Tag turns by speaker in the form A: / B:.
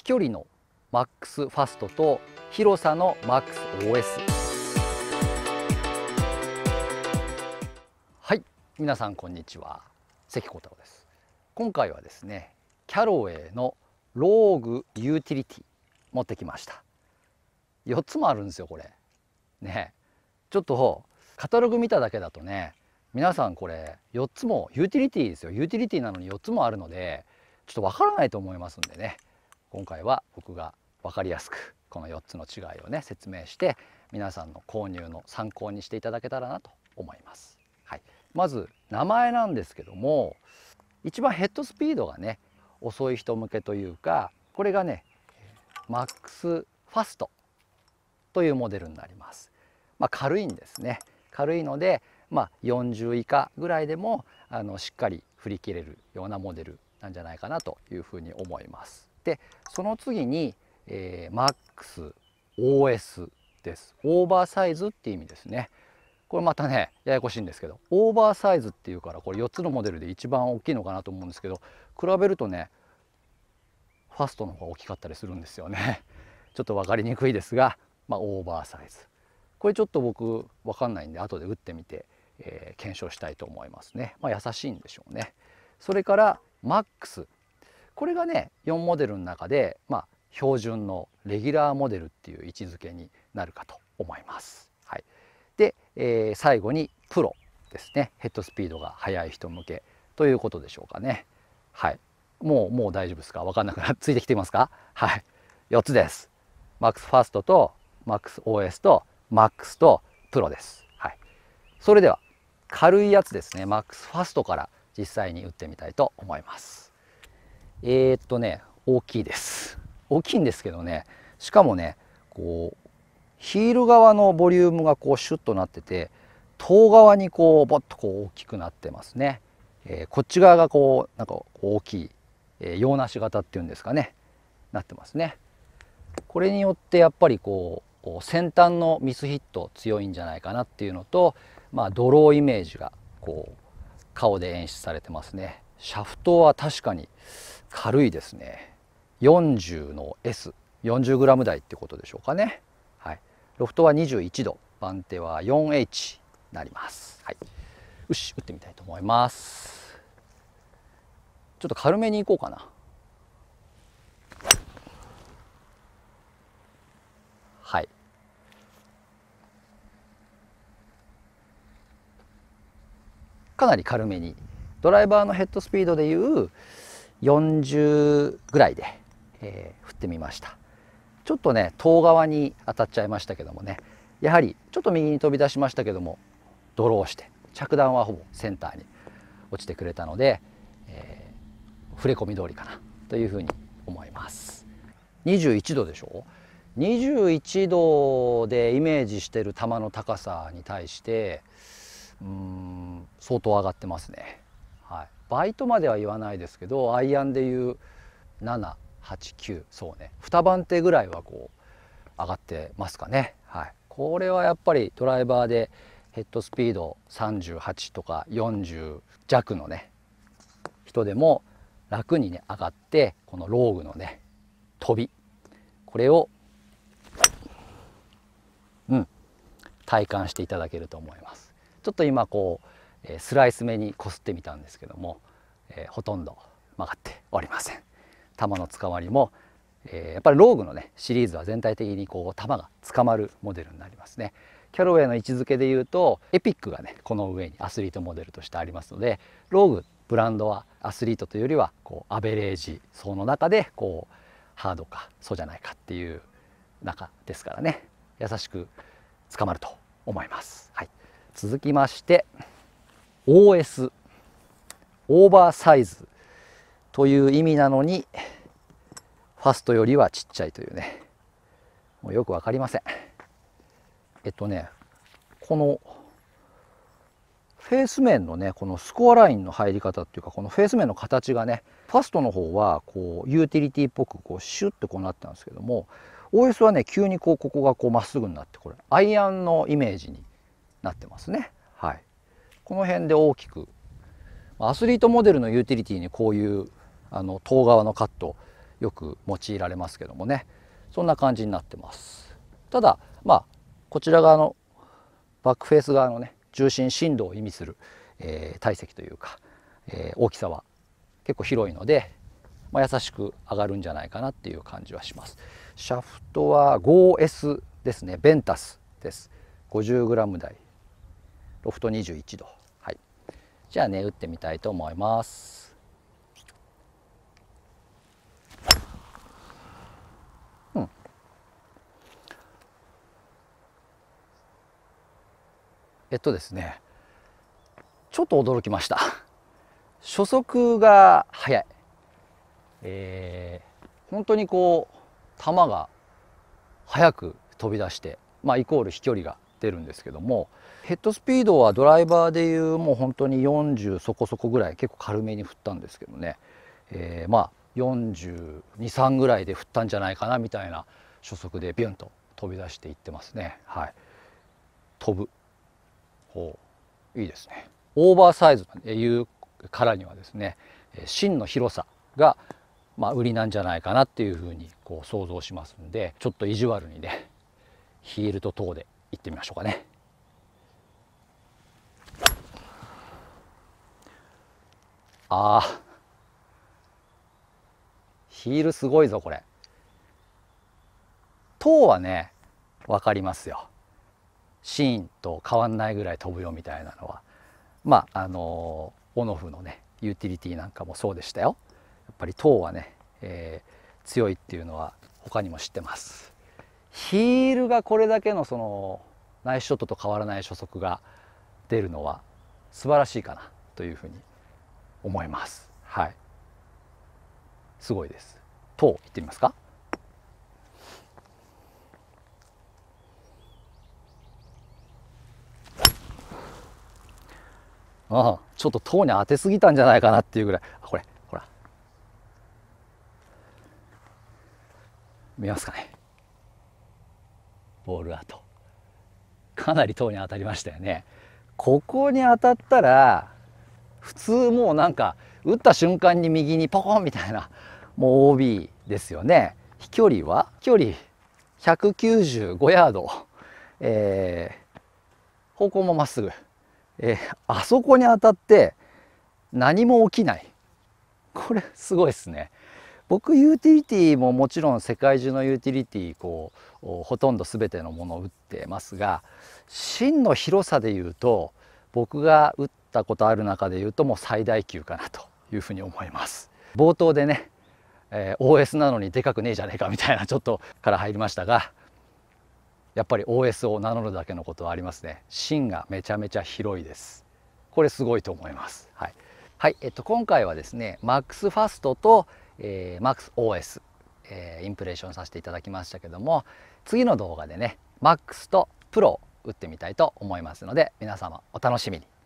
A: 飛距離の MAX ファストと広さの MAXOS はい皆さんこんにちは関光太郎です今回はですねキャロウェイのローグユーティリティ持ってきました4つもあるんですよこれねちょっとカタログ見ただけだとね皆さんこれ4つもユーティリティですよユーティリティなのに4つもあるのでちょっとわからないと思いますんでね今回は僕が分かりやすくこの4つの違いをね説明して皆さんの購入の参考にしていただけたらなと思います。はい、まず名前なんですけども一番ヘッドスピードがね遅い人向けというかこれがねマックスファストというモデルになります。まあ、軽いんですね軽いので、まあ、40以下ぐらいでもあのしっかり振り切れるようなモデルなんじゃないかなというふうに思います。でその次に、えー、マックス OS ですオーバーサイズっていう意味ですねこれまたねややこしいんですけどオーバーサイズっていうからこれ4つのモデルで一番大きいのかなと思うんですけど比べるとねファストの方が大きかったりするんですよね ちょっと分かりにくいですが、まあ、オーバーサイズこれちょっと僕分かんないんで後で打ってみて、えー、検証したいと思いますね、まあ、優しいんでしょうねそれから MAX これがね4モデルの中で、まあ、標準のレギュラーモデルっていう位置づけになるかと思います。はい、で、えー、最後にプロですねヘッドスピードが速い人向けということでしょうかね。はい、もうもう大丈夫ですか分かんなくなっ ついてきていますかはい、4つです。マックスファーストとマックス OS とマックスとプロです。はい、それでは軽いやつですねマックスファーストから実際に打ってみたいと思います。えー、っとね大きいです大きいんですけどねしかもねこうヒール側のボリュームがこうシュッとなってて頭側にこうボッとこう大きくなってますね、えー、こっち側がこうなんか大きい、えー、洋梨型っていうんですかねなってますねこれによってやっぱりこう先端のミスヒット強いんじゃないかなっていうのとまあドローイメージがこう顔で演出されてますねシャフトは確かに軽いですね40の S40g 台ってことでしょうかね、はい、ロフトは21度番手は 4H になります、はい、よし打ってみたいと思いますちょっと軽めにいこうかなはいかなり軽めにドライバーのヘッドスピードでいう40ぐらいで、えー、振ってみましたちょっとね遠側に当たっちゃいましたけどもねやはりちょっと右に飛び出しましたけどもドローして着弾はほぼセンターに落ちてくれたので、えー、触れ込み通りかなというふうに思います21度でしょ21度でイメージしてる球の高さに対してうん相当上がってますねはい、バイトまでは言わないですけどアイアンでいう789そうね2番手ぐらいはこう上がってますかね、はい、これはやっぱりドライバーでヘッドスピード38とか40弱のね人でも楽にね上がってこのローグのね飛びこれをうん体感していただけると思います。ちょっと今こうスライス目にこすってみたんですけども、えほとんど曲がっておりません球のつまりも、えやっぱりローグのねシリーズは全体的にこう球が捕まるモデルになりますねキャロウェイの位置づけでいうとエピックがねこの上にアスリートモデルとしてありますのでローグブランドはアスリートというよりはこうアベレージ層の中でこうハードかそうじゃないかっていう中ですからね優しく捕まると思います。はい、続きまして OS オーバーサイズという意味なのにファストよりはちっちゃいというねもうよく分かりませんえっとねこのフェース面のねこのスコアラインの入り方っていうかこのフェース面の形がねファストの方はこうユーティリティっぽくこうシュッてこうなってたんですけども OS はね急にこうここがこうまっすぐになってこれアイアンのイメージになってますねはいこの辺で大きくアスリートモデルのユーティリティにこういうあの遠側のカットよく用いられますけどもねそんな感じになってますただまあこちら側のバックフェース側のね重心振動を意味する、えー、体積というか、えー、大きさは結構広いので、まあ、優しく上がるんじゃないかなっていう感じはしますシャフトは 5S ですねベンタスです 50g 台ロフト21度じゃあね打ってみたいと思います。うん、えっとですねちょっと驚きました初速が速い、えー、本当にこう球が速く飛び出して、まあ、イコール飛距離がってるんですけどもヘッドスピードはドライバーでいうもう本当に40そこそこぐらい結構軽めに振ったんですけどね、えー、まあ423ぐらいで振ったんじゃないかなみたいな初速でビュンと飛び出していってますねはい飛ぶほいいですねオーバーサイズというからにはですね芯の広さがまあ、売りなんじゃないかなっていうふうにこう想像しますんでちょっと意地悪にねヒールと等で行ってみましょうかね。あヒールすごいぞこれ。塔はね分かりますよ。シーンと変わんないぐらい飛ぶよみたいなのはまああのオノフのねユーティリティなんかもそうでしたよ。やっぱり塔はね、えー、強いっていうのは他にも知ってます。ヒールがこれだけのそのナイスショットと変わらない初速が出るのは素晴らしいかなというふうに思います。はい。すごいです。と言ってみますか。ああちょっと塔に当てすぎたんじゃないかなっていうぐらいこれほら見ますかねボールアウトかなり塔に当たりましたよねここに当たったら普通もうなんか打った瞬間に右にポコンみたいなもう OB ですよね飛距離は飛距離195ヤード、えー、方向もまっすぐ、えー、あそこに当たって何も起きないこれすごいですね僕ユーティリティももちろん世界中のユーティリティこうほとんど全てのものを打ってますが芯の広さでいうと僕が打ったことある中でいうともう最大級かなというふうに思います。冒頭でね、えー、OS なのにでかくねえじゃねえかみたいなちょっとから入りましたがやっぱり OS を名乗るだけのことはありますね芯がめちゃめちゃ広いですこれすごいと思いますはい、はい、えっと今回はですね m a x f a ストとえー、MaxOS、えー、インプレーションさせていただきましたけども次の動画でね Max と Pro 打ってみたいと思いますので皆様お楽しみに。